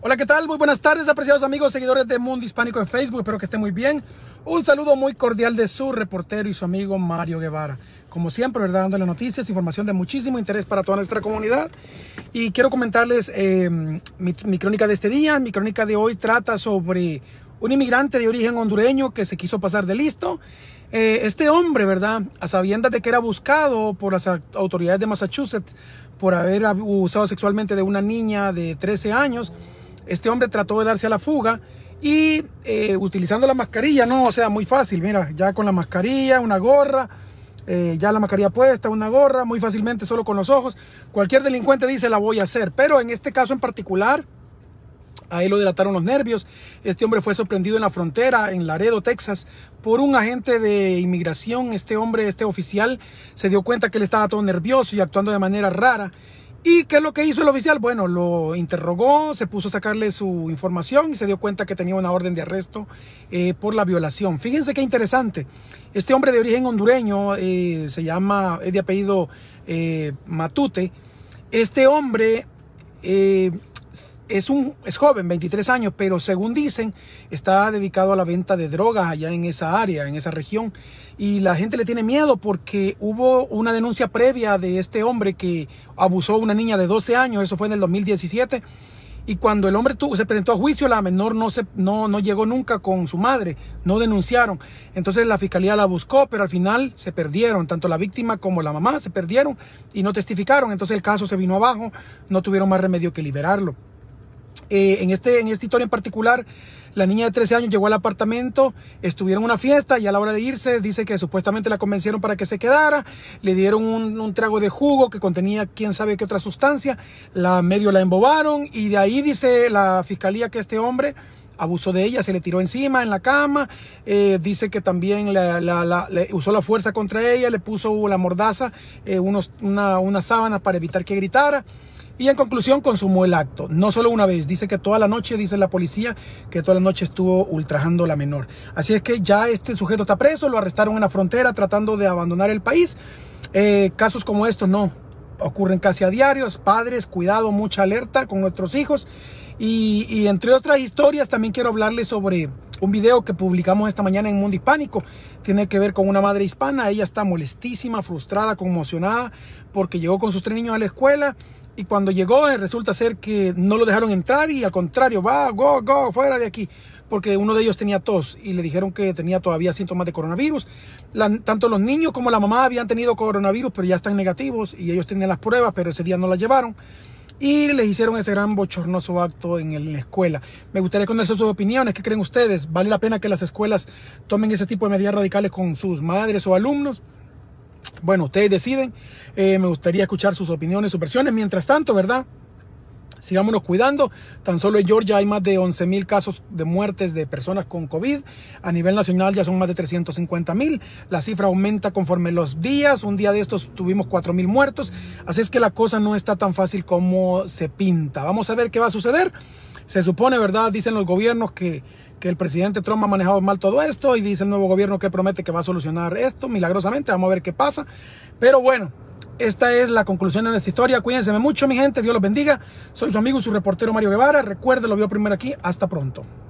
Hola, ¿qué tal? Muy buenas tardes, apreciados amigos, seguidores de Mundo Hispánico en Facebook. Espero que estén muy bien. Un saludo muy cordial de su reportero y su amigo Mario Guevara. Como siempre, ¿verdad? Dándole noticias, información de muchísimo interés para toda nuestra comunidad. Y quiero comentarles eh, mi, crónica de este día. Mi crónica de hoy trata sobre un inmigrante de origen hondureño que se quiso pasar de listo. Eh, este hombre, ¿verdad? A sabiendas de que era buscado por las autoridades de Massachusetts por haber abusado sexualmente de una niña de 13 años. Este hombre trató de darse a la fuga y eh, utilizando la mascarilla, no, o sea, muy fácil, mira, ya con la mascarilla, una gorra, eh, ya la mascarilla puesta, una gorra, muy fácilmente, solo con los ojos. Cualquier delincuente dice la voy a hacer, pero en este caso en particular, ahí lo delataron los nervios. Este hombre fue sorprendido en la frontera, en Laredo, Texas, por un agente de inmigración. Este hombre, este oficial, se dio cuenta que él estaba todo nervioso y actuando de manera rara. ¿Y qué es lo que hizo el oficial? Bueno, lo interrogó, se puso a sacarle su información y se dio cuenta que tenía una orden de arresto eh, por la violación. Fíjense qué interesante. Este hombre de origen hondureño, eh, se llama, es de apellido eh, Matute. Este hombre es un es joven, 23 años, pero según dicen, está dedicado a la venta de drogas allá en esa área, en esa región. Y la gente le tiene miedo porque hubo una denuncia previa de este hombre que abusó a una niña de 12 años, eso fue en el 2017. Y cuando el hombre tuvo, se presentó a juicio, la menor no, se, no llegó nunca con su madre, no denunciaron. Entonces la fiscalía la buscó, pero al final se perdieron, tanto la víctima como la mamá se perdieron y no testificaron. Entonces el caso se vino abajo, no tuvieron más remedio que liberarlo. Eh, en, este, en esta historia en particular, la niña de 13 años llegó al apartamento, estuvieron en una fiesta y a la hora de irse dice que supuestamente la convencieron para que se quedara, le dieron un, trago de jugo que contenía quién sabe qué otra sustancia, la medio la embobaron y de ahí dice la fiscalía que este hombre abusó de ella, se le tiró encima en la cama, eh, dice que también la, usó la fuerza contra ella, le puso la mordaza, eh, unos, una, una sábana para evitar que gritara. Y en conclusión consumó el acto, no solo una vez, dice que toda la noche, dice la policía, que toda la noche estuvo ultrajando a la menor. Así es que ya este sujeto está preso, lo arrestaron en la frontera tratando de abandonar el país. Eh, casos como estos no ocurren casi a diarios. Padres, cuidado, mucha alerta con nuestros hijos. Y, y entre otras historias también quiero hablarles sobre un video que publicamos esta mañana en Mundo Hispánico. Tiene que ver con una madre hispana. Ella está molestísima, frustrada, conmocionada porque llegó con sus tres niños a la escuela y cuando llegó, eh, resulta ser que no lo dejaron entrar y al contrario, va, go, go, fuera de aquí. Porque uno de ellos tenía tos y le dijeron que tenía todavía síntomas de coronavirus. tanto los niños como la mamá habían tenido coronavirus, pero ya están negativos y ellos tenían las pruebas, pero ese día no las llevaron. Y les hicieron ese gran bochornoso acto en, en la escuela. Me gustaría conocer sus opiniones. ¿Qué creen ustedes? ¿Vale la pena que las escuelas tomen ese tipo de medidas radicales con sus madres o alumnos? Bueno, ustedes deciden. Eh, me gustaría escuchar sus opiniones, sus versiones. Mientras tanto, ¿verdad? Sigámonos cuidando. Tan solo en Georgia hay más de 11.000 mil casos de muertes de personas con COVID. A nivel nacional ya son más de 350 mil. La cifra aumenta conforme los días. Un día de estos tuvimos 4 mil muertos. Así es que la cosa no está tan fácil como se pinta. Vamos a ver qué va a suceder. Se supone, ¿verdad? Dicen los gobiernos que, el presidente Trump ha manejado mal todo esto y dice el nuevo gobierno que promete que va a solucionar esto milagrosamente. Vamos a ver qué pasa. Pero bueno, esta es la conclusión de nuestra historia. Cuídense mucho, mi gente. Dios los bendiga. Soy su amigo y su reportero Mario Guevara. Recuerde, lo vio primero aquí. Hasta pronto.